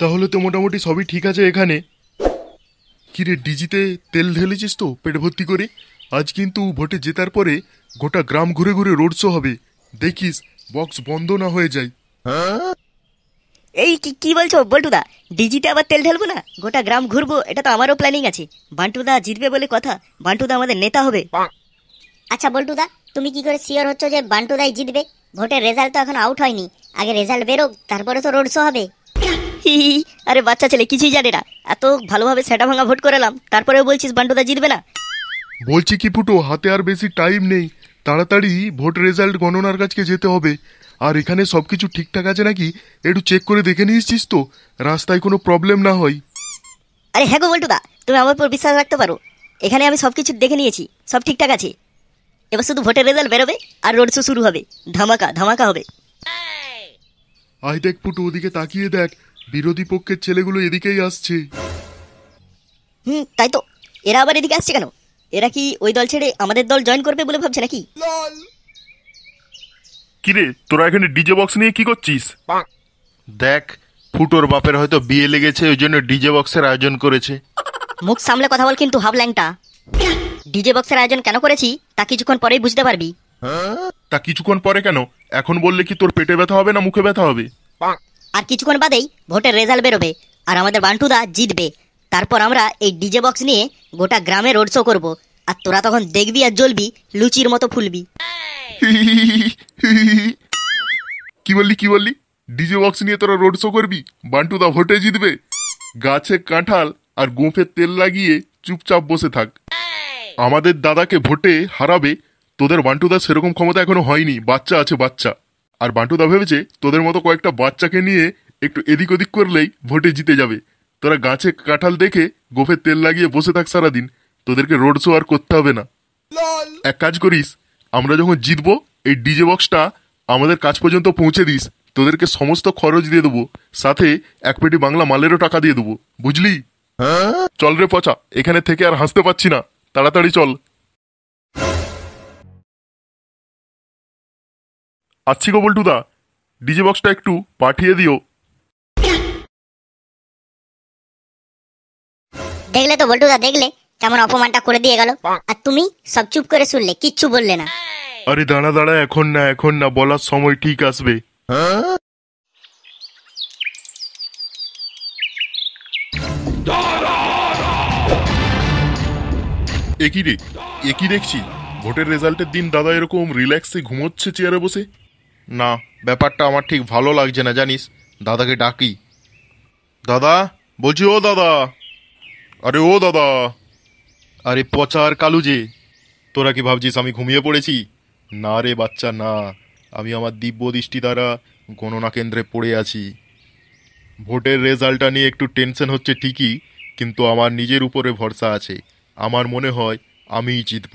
তাহলে তো মোটামুটি সবই ঠিক আছে এখানে কিরে ডিজিতে তেল ঢেলেছিস তো পেট ভর্তি করে আজ কিন্তু ভোটে জেতার পরে গোটা গ্রাম ঘুরে ঘুরে রোড শো হবে দেখিস বক্স বন্ধ না হয়ে যায় এই কি কি বলছো বল্টুদা ডিজিতে আবার তেল ঢেলবো না গোটা গ্রাম ঘুরবো এটা তো আমারও প্ল্যানিং আছে বান্টুদা জিতবে বলে কথা বান্টুদা আমাদের নেতা হবে আচ্ছা বল্টুদা তুমি কি করে সিওর হচ্ছ যে বান্টুদাই জিতবে ভোটের রেজাল্ট তো এখন আউট হয়নি আগে রেজাল্ট বেরোক তারপরে তো রোড শো হবে হি হি আরে বাচ্চা ছেলে কিছুই জানে না এত ভালোভাবে সেটা ভাঙা ভোট করালাম তারপরেও বলছিস বান্টুদা জিতবে না বলছি কি পুটো হাতে আর বেশি টাইম নেই তাড়াতাড়ি ভোট রেজাল্ট গণনার কাছকে যেতে হবে আর এখানে সবকিছু ঠিকঠাক আছে নাকি একটু চেক করে দেখে নিয়েছিস তো রাস্তায় কোনো প্রবলেম না হয় আরে হ্যাঁ গো বল্টুদা তুমি আমার উপর বিশ্বাস রাখতে পারো এখানে আমি সব কিছু দেখে নিয়েছি সব ঠিকঠাক আছে এবার শুধু ভোটের রেজাল্ট বেরোবে আর রোড শো শুরু হবে ধামাকা ধামাকা হবে আই দেখ পুটু ওদিকে তাকিয়ে দেখ বিরোধী পক্ষের ছেলেগুলো এদিকেই আসছে হুম তাই তো এরা আবার এদিকে আসছে কেন এরা কি ওই দল ছেড়ে আমাদের দল জয়েন করবে বলে ভাবছে নাকি কিরে তোরা এখানে ডিজে বক্স নিয়ে কি করছিস দেখ ফুটোর বাপের হয়তো বিয়ে লেগেছে ওই জন্য ডিজে বক্সের আয়োজন করেছে মুখ সামলে কথা বল কিন্তু হাবল্যাংটা ডিজে বক্সের আয়োজন কেন করেছি তা কিছুক্ষণ পরেই বুঝতে পারবি তা কিছুক্ষণ পরে কেন এখন বললে কি তোর পেটে ব্যথা হবে না মুখে ব্যথা হবে আর কিছুক্ষণ বাদেই ভোটের রেজাল্ট বেরোবে আর আমাদের বান্টুদা জিতবে তারপর আমরা এই ডিজে বক্স নিয়ে গোটা গ্রামে রোড শো করবো আর তোরা তখন দেখবি আর জ্বলবি লুচির মতো ফুলবি কি বললি কি বললি ডিজে বক্স নিয়ে তোরা রোড শো করবি বান্টুদা ভোটে জিতবে গাছে কাঁঠাল আর গোঁফে তেল লাগিয়ে চুপচাপ বসে থাক আমাদের দাদাকে ভোটে হারাবে তোদের বান্টুদা সেরকম ক্ষমতা এখনো হয়নি বাচ্চা আছে বাচ্চা আর বান্টুদা ভেবেছে তোদের মতো কয়েকটা বাচ্চাকে নিয়ে একটু এদিক ওদিক করলেই ভোটে জিতে যাবে তোরা গাছে কাঁঠাল দেখে গোফে তেল লাগিয়ে বসে থাক সারাদিন তোদেরকে রোড শো আর করতে হবে না এক কাজ করিস আমরা যখন জিতবো এই ডিজে বক্সটা আমাদের কাজ পর্যন্ত পৌঁছে দিস তোদেরকে সমস্ত খরচ দিয়ে দেবো সাথে এক পেটি বাংলা মালেরও টাকা দিয়ে দেবো বুঝলি হ্যাঁ? চল রে পচা এখানে থেকে আর হাসতে পারছি না তাড়াতাড়ি চল আচ্ছি গো বল্টুদা ডিজে বক্সটা একটু পাঠিয়ে দিও দেখলে তো বল্টুদা দেখলে কেমন অপমানটা করে দিয়ে গেল আর তুমি সব চুপ করে শুনলে কিচ্ছু বললে না আরে দাঁড়া দাঁড়া এখন না এখন না বলার সময় ঠিক আসবে একই রে একই দেখছি ভোটের রেজাল্টের দিন দাদা এরকম রিল্যাক্সে ঘুমোচ্ছে চেয়ারে বসে না ব্যাপারটা আমার ঠিক ভালো লাগছে না জানিস দাদাকে ডাকি দাদা বলছি ও দাদা আরে ও দাদা আরে পচার কালু যে তোরা কি ভাবছিস আমি ঘুমিয়ে পড়েছি না রে বাচ্চা না আমি আমার দিব্য দৃষ্টি দ্বারা গণনা কেন্দ্রে পড়ে আছি ভোটের রেজাল্টটা নিয়ে একটু টেনশন হচ্ছে ঠিকই কিন্তু আমার নিজের উপরে ভরসা আছে আমার মনে হয় আমিই জিতব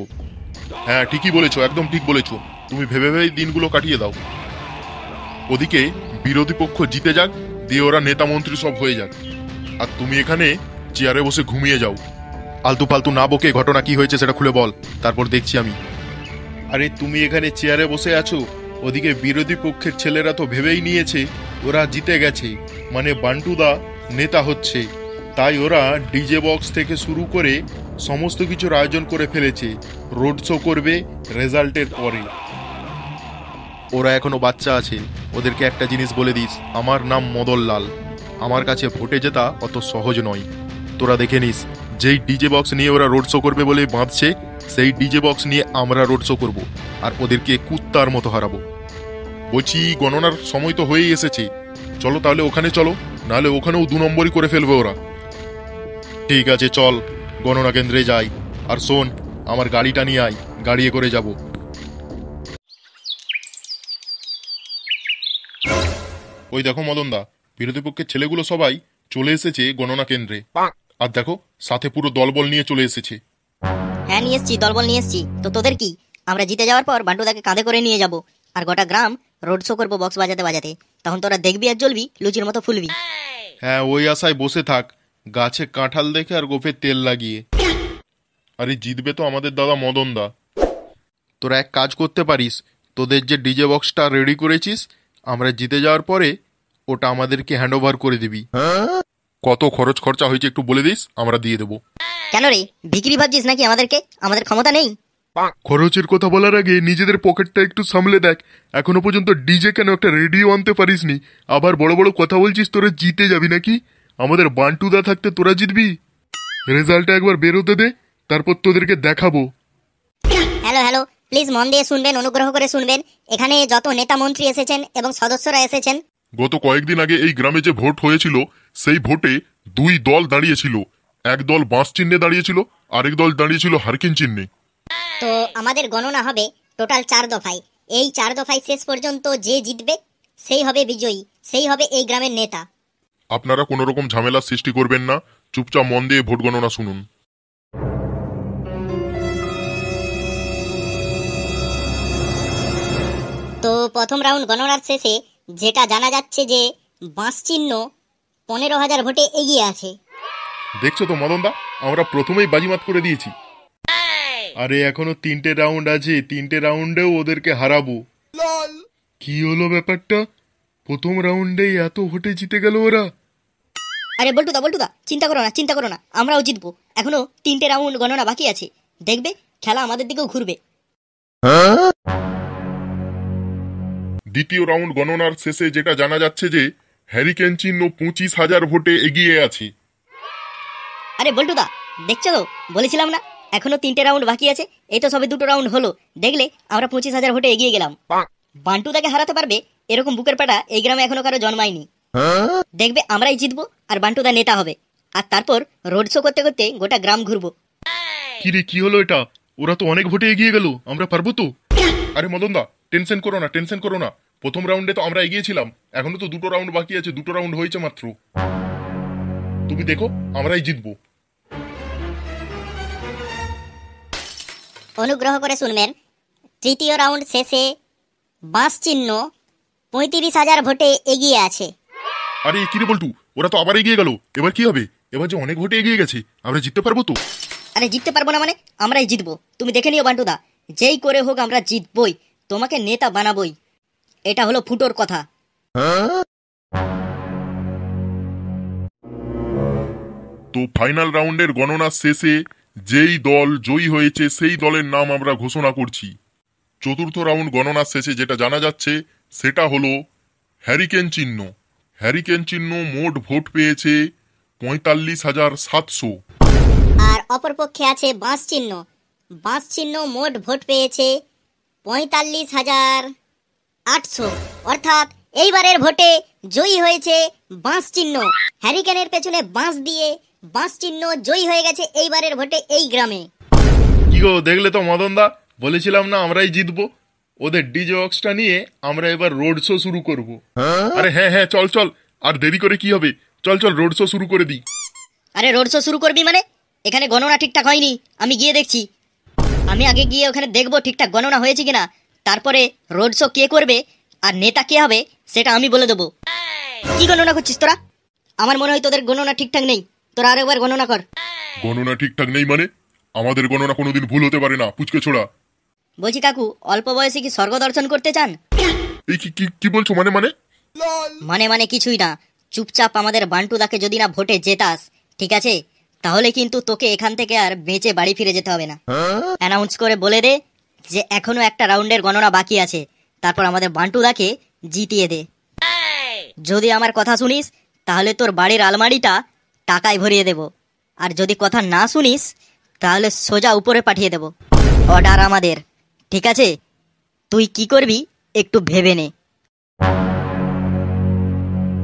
হ্যাঁ ঠিকই বলেছো একদম ঠিক বলেছো তুমি ভেবে ভেবেই দিনগুলো কাটিয়ে দাও ওদিকে বিরোধী পক্ষ জিতে যাক দিয়ে ওরা নেতা মন্ত্রী সব হয়ে যাক আর তুমি এখানে চেয়ারে বসে ঘুমিয়ে যাও আলতু পালতু না বকে ঘটনা কি হয়েছে সেটা খুলে বল তারপর দেখছি আমি আরে তুমি এখানে চেয়ারে বসে আছো ওদিকে বিরোধী পক্ষের ছেলেরা তো ভেবেই নিয়েছে ওরা জিতে গেছে মানে বান্টুদা নেতা হচ্ছে তাই ওরা ডিজে বক্স থেকে শুরু করে সমস্ত কিছুর আয়োজন করে ফেলেছে রোড শো করবে রেজাল্টের পরে ওরা এখনো বাচ্চা আছে ওদেরকে একটা জিনিস বলে দিস আমার নাম মদনলাল আমার কাছে ভোটে জেতা অত সহজ নয় তোরা দেখে নিস যেই ডিজে বক্স নিয়ে ওরা রোড শো করবে বলে বাঁধছে সেই ডিজে বক্স নিয়ে আমরা রোড শো করবো আর ওদেরকে কুত্তার মতো হারাবো বলছি গণনার সময় তো হয়েই এসেছে চলো তাহলে ওখানে চলো নাহলে ওখানেও দু নম্বরই করে ফেলবে ওরা ঠিক আছে চল গণনা কেন্দ্রে যাই আর শোন আমার গাড়িটা নিয়ে আয় গাড়িয়ে করে যাবো ওই দেখো মদনদা বিরোধী পক্ষের ছেলেগুলো সবাই চলে এসেছে গণনা কেন্দ্রে আর দেখো সাথে পুরো দলবল নিয়ে চলে এসেছে হ্যাঁ নিয়ে এসছি দলবল নিয়ে এসছি তো তোদের কি আমরা জিতে যাওয়ার পর বান্টুদাকে কাঁধে করে নিয়ে যাব আর গোটা গ্রাম রোড শো করবো বক্স বাজাতে বাজাতে তখন তোরা দেখবি আর জ্বলবি লুচির মতো ফুলবি হ্যাঁ ওই আশায় বসে থাক গাছে কাঁঠাল দেখে আর গোফে তেল লাগিয়ে আরে জিতবে তো আমাদের দাদা মদন দা তোরা এক কাজ করতে পারিস তোদের যে ডিজে বক্সটা রেডি করেছিস আমরা জিতে যাওয়ার পরে ওটা আমাদেরকে হ্যান্ড ওভার করে দিবি কত খরচ খরচা হয়েছে একটু বলে দিস আমরা দিয়ে দেবো কেন রে বিক্রি ভাবছিস নাকি আমাদেরকে আমাদের ক্ষমতা নেই খরচের কথা বলার আগে নিজেদের পকেটটা একটু সামলে দেখ এখনো পর্যন্ত ডিজে কেন একটা রেডিও আনতে পারিসনি আবার বড় বড় কথা বলছিস তোরা জিতে যাবি নাকি আমাদের বান্টুদা থাকতে তোরা জিতবি রেজাল্টটা একবার বেরোতে দে তারপর তোদেরকে দেখাবো হ্যালো হ্যালো প্লিজ মন দিয়ে শুনবেন অনুগ্রহ করে শুনবেন এখানে যত নেতা মন্ত্রী এসেছেন এবং সদস্যরা এসেছেন গত কয়েকদিন আগে এই গ্রামে যে ভোট হয়েছিল সেই ভোটে দুই দল দাঁড়িয়েছিল এক দল বাঁশ চিহ্নে দাঁড়িয়েছিল আরেক দল দাঁড়িয়েছিল হারকিন চিহ্নে তো আমাদের গণনা হবে টোটাল চার দফায় এই চার দফায় শেষ পর্যন্ত যে জিতবে সেই হবে বিজয়ী সেই হবে এই গ্রামের নেতা আপনারা কোনো রকম ঝামেলা সৃষ্টি করবেন না চুপচাপ মন দিয়ে ভোট গণনা শুনুন প্রথম রাউন্ড গণনার শেষে যেটা জানা যাচ্ছে যে বাঁশ চিহ্ন পনেরো হাজার ভোটে এগিয়ে আছে দেখছো তো মদনদা আমরা প্রথমেই বাজিমাত করে দিয়েছি আরে এখনো তিনটে রাউন্ড আছে তিনটে রাউন্ডেও ওদেরকে হারাবো কি হলো ব্যাপারটা প্রথম রাউন্ডেই এত ভোটে জিতে গেল ওরা আরে বলটু দা চিন্তা করো না চিন্তা করো না আমরাও জিতবো এখনো তিনটে রাউন্ড গণনা বাকি আছে দেখবে খেলা আমাদের দিকেও ঘুরবে হ্যাঁ? দ্বিতীয় রাউন্ড গণনার শেষে যেটা জানা যাচ্ছে যে হ্যারিকেন চিহ্ন পঁচিশ হাজার ভোটে এগিয়ে আছে আরে বল্টুদা দেখছো তো বলেছিলাম না এখনো তিনটে রাউন্ড বাকি আছে এই তো সবে দুটো রাউন্ড হলো দেখলে আমরা পঁচিশ হাজার ভোটে এগিয়ে গেলাম বান্টুদাকে হারাতে পারবে এরকম বুকের পাটা এই গ্রামে এখনো কারো জন্মায়নি হ্যাঁ? দেখবে আমরাই জিতবো আর বান্টুদা নেতা হবে আর তারপর রোড শো করতে করতে গোটা গ্রাম ঘুরবো কি রে কি হলো এটা ওরা তো অনেক ভোটে এগিয়ে গেল আমরা পারবো তো আরে মদনদা টেনশন করো না টেনশন করো না প্রথম রাউন্ডে তো আমরা এগিয়েছিলাম এখনো তো দুটো রাউন্ড বাকি আছে দুটো রাউন্ড হয়েছে মাত্র তুমি দেখো আমরাই জিতবো অনুগ্রহ করে শুনবেন তৃতীয় রাউন্ড শেষে বাস চিহ্ন পঁয়ত্রিশ হাজার ভোটে এগিয়ে আছে আরে কি রে বলটু ওরা তো আবার এগিয়ে গেল এবার কি হবে এবার যে অনেক ভোটে এগিয়ে গেছে আমরা জিততে পারবো তো আরে জিততে পারবো না মানে আমরাই জিতবো তুমি দেখে নিও বান্টুদা যেই করে হোক আমরা জিতবই তোমাকে নেতা বানাবই এটা হলো ফুটোর কথা তো ফাইনাল রাউন্ডের গণনা শেষে যেই দল জয়ী হয়েছে সেই দলের নাম আমরা ঘোষণা করছি চতুর্থ রাউন্ড গণনা শেষে যেটা জানা যাচ্ছে সেটা হলো হ্যারিকেন চিহ্ন হ্যারিকেন চিহ্ন মোট ভোট পেয়েছে পঁয়তাল্লিশ হাজার সাতশো আর অপরপক্ষে আছে বাঁশ চিহ্ন বাঁশ চিহ্ন মোট ভোট পেয়েছে পঁয়তাল্লিশ হাজার আটশো অর্থাৎ এইবারের ভোটে জয়ী হয়েছে বাঁশ চিহ্ন হ্যারিকেনের পেছনে বাঁশ দিয়ে বাঁশ চিহ্ন জয়ী হয়ে গেছে এইবারের ভোটে এই গ্রামে কি গো দেখলে তো মদনদা বলেছিলাম না আমরাই জিতবো ওদের ডিজে অক্সটা নিয়ে আমরা এবার রোড শো শুরু করব হ্যাঁ? আরে হ্যাঁ হ্যাঁ চল চল আর দেরি করে কি হবে চল চল রোড শো শুরু করে দিই আরে রোড শো শুরু করবি মানে এখানে গণনা ঠিকঠাক হয়নি আমি গিয়ে দেখছি আমি আগে গিয়ে ওখানে দেখবো ঠিকঠাক গণনা হয়েছে কিনা তারপরে রোড শো কে করবে আর নেতা কে হবে সেটা আমি বলে দেবো কি গণনা করছিস তোরা আমার মনে হয় তোদের গণনা ঠিকঠাক নেই তোরা আরেকবার গণনা কর গণনা ঠিকঠাক নেই মানে আমাদের গণনা কোনোদিন ভুল হতে পারে না পুচকে ছোড়া বলছি কাকু অল্প বয়সে কি স্বর্গ দর্শন করতে চান এই কি কি কি বলছো মানে মানে মানে মানে কিছুই না চুপচাপ আমাদের বান্টুদাকে যদি না ভোটে জেতাস ঠিক আছে তাহলে কিন্তু তোকে এখান থেকে আর বেঁচে বাড়ি ফিরে যেতে হবে না অ্যানাউন্স করে বলে দে যে এখনো একটা রাউন্ডের গণনা বাকি আছে তারপর আমাদের বান্টুদাকে জিতিয়ে দে যদি আমার কথা শুনিস তাহলে তোর বাড়ির আলমারিটা টাকায় ভরিয়ে দেব আর যদি কথা না শুনিস তাহলে সোজা উপরে পাঠিয়ে দেব অর্ডার আমাদের ঠিক আছে তুই কি করবি একটু ভেবে নে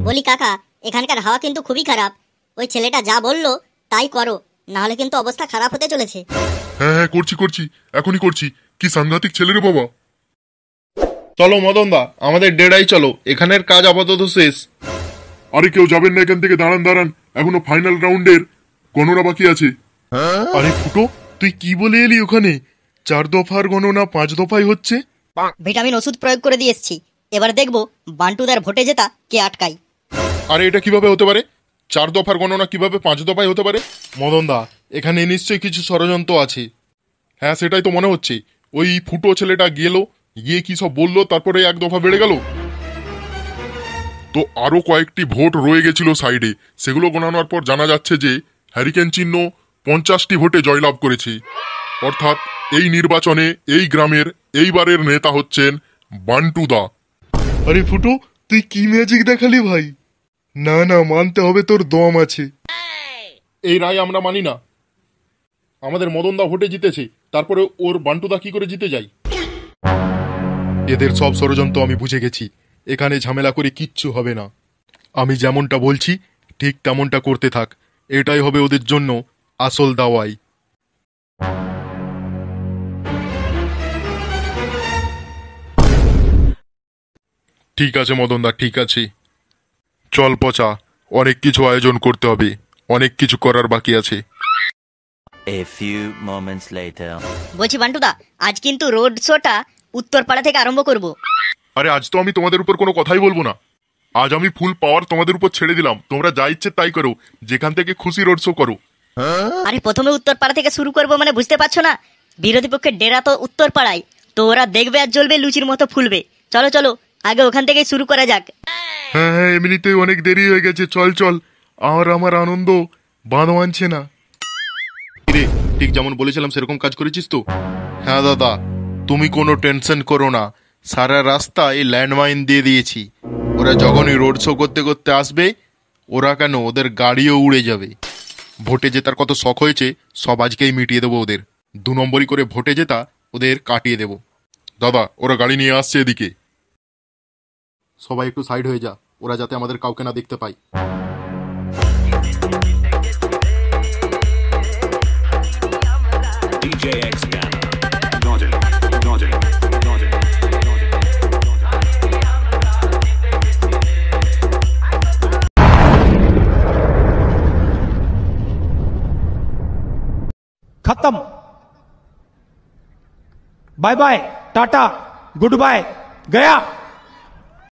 বলি কাকা এখানকার হাওয়া কিন্তু খুবই খারাপ ওই ছেলেটা যা বললো তাই করো নাহলে কিন্তু অবস্থা খারাপ হতে চলেছে হ্যাঁ হ্যাঁ করছি করছি এখনই করছি কি সাংঘাতিক ছেলে রে বাবা চলো মদনদা আমাদের ডেরাই চলো এখানের কাজ আপাতত শেষ আরে কেউ যাবেন না এখান থেকে দাঁড়ান দাঁড়ান এখনো ফাইনাল রাউন্ডের গণনা বাকি আছে আরে ফুটো তুই কি বলে এলি ওখানে চার দফার গণনা পাঁচ দফায় হচ্ছে ভিটামিন ওষুধ প্রয়োগ করে দিয়ে এবার দেখবো বান্টুদার ভোটে জেতা কে আটকায় আরে এটা কিভাবে হতে পারে চার দফার গণনা কিভাবে পাঁচ দফায় হতে পারে মদনদা এখানে নিশ্চয়ই কিছু ষড়যন্ত্র আছে হ্যাঁ সেটাই তো মনে হচ্ছে ওই ফুটো ছেলেটা গেল গিয়ে কি সব বললো তারপরে এক দফা বেড়ে গেল তো আরও কয়েকটি ভোট রয়ে গেছিল সাইডে সেগুলো গণানোর পর জানা যাচ্ছে যে হ্যারিকেন চিহ্ন পঞ্চাশটি ভোটে জয়লাভ করেছে অর্থাৎ এই নির্বাচনে এই গ্রামের এইবারের নেতা হচ্ছেন বান্টুদা আরে ফুটো তুই কি ম্যাজিক দেখালি ভাই না না মানতে হবে তোর দম আছে এই রায় আমরা মানি না আমাদের মদনদা ভোটে জিতেছে তারপরে ওর বান্টুদা কি করে জিতে যাই এদের সব ষড়যন্ত্র আমি বুঝে গেছি এখানে ঝামেলা করে কিচ্ছু হবে না আমি যেমনটা বলছি ঠিক তেমনটা করতে থাক এটাই হবে ওদের জন্য আসল দাওয়াই ঠিক আছে মদনদা ঠিক আছে চল পচা অনেক কিছু আয়োজন করতে হবে অনেক কিছু করার বাকি আছে A few moments later. বলছি বান্টুদা আজ কিন্তু রোড শোটা উত্তরপাড়া থেকে আরম্ভ করব আরে আজ তো আমি তোমাদের উপর কোনো কথাই বলবো না আজ আমি ফুল পাওয়ার তোমাদের উপর ছেড়ে দিলাম তোমরা যা ইচ্ছে তাই করো যেখান থেকে খুশি রোড শো করো আরে প্রথমে উত্তরপাড়া থেকে শুরু করব মানে বুঝতে পারছো না বিরোধী পক্ষের ডেরা তো উত্তরপাড়ায় তো ওরা দেখবে আর জ্বলবে লুচির মতো ফুলবে চলো চলো আগে ওখান থেকেই শুরু করা যাক হ্যাঁ হ্যাঁ এমনিতেই অনেক দেরি হয়ে গেছে চল চল আর আমার আনন্দ বাঁধ মানছে না রে ঠিক যেমন বলেছিলাম সেরকম কাজ করেছিস তো হ্যাঁ দাদা তুমি কোনো টেনশন করো না সারা রাস্তা এই ল্যান্ডমাইন দিয়ে দিয়েছি ওরা যখনই রোড শো করতে করতে আসবে ওরা কেন ওদের গাড়িও উড়ে যাবে ভোটে জেতার কত শখ হয়েছে সব আজকেই মিটিয়ে দেবো ওদের দু নম্বরই করে ভোটে জেতা ওদের কাটিয়ে দেবো দাদা ওরা গাড়ি নিয়ে আসছে এদিকে সবাইকে সাইড হই যা ওরা جاتے আমাদের কাউকে না দেখতে পাই জিতে গেছি রে জিতে আমরা ডিজে এক্স গান নজেল নজেল নজেল নজেল জিতে গেছি রে খতম bye bye tata goodbye Gaya